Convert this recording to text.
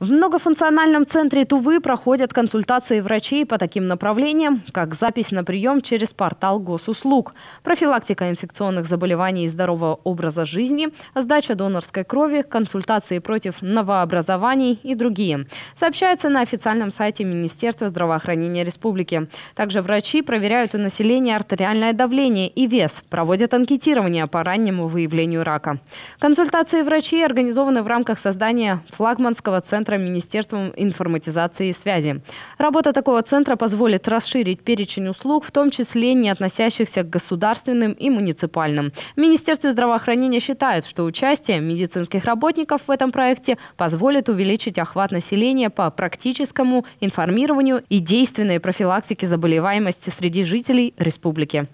В многофункциональном центре Тувы проходят консультации врачей по таким направлениям, как запись на прием через портал госуслуг, профилактика инфекционных заболеваний и здорового образа жизни, сдача донорской крови, консультации против новообразований и другие. Сообщается на официальном сайте Министерства здравоохранения республики. Также врачи проверяют у населения артериальное давление и вес, проводят анкетирование по раннему выявлению рака. Консультации врачей организованы в рамках создания флагманского центра центра Министерством информатизации и связи. Работа такого центра позволит расширить перечень услуг, в том числе не относящихся к государственным и муниципальным. Министерство здравоохранения считает, что участие медицинских работников в этом проекте позволит увеличить охват населения по практическому информированию и действенной профилактике заболеваемости среди жителей республики.